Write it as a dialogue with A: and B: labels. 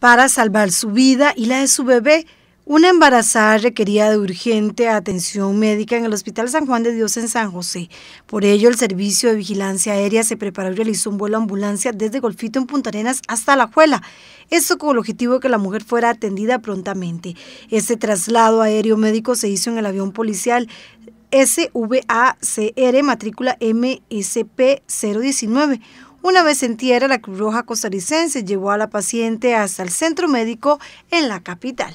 A: para salvar su vida y la de su bebé. Una embarazada requería de urgente atención médica en el Hospital San Juan de Dios en San José. Por ello, el Servicio de Vigilancia Aérea se preparó y realizó un vuelo ambulancia desde Golfito en Punta Arenas hasta La Juela. Esto con el objetivo de que la mujer fuera atendida prontamente. Este traslado aéreo médico se hizo en el avión policial SVACR matrícula MSP 019 una vez en tierra, la Cruz Roja costarricense llevó a la paciente hasta el centro médico en la capital.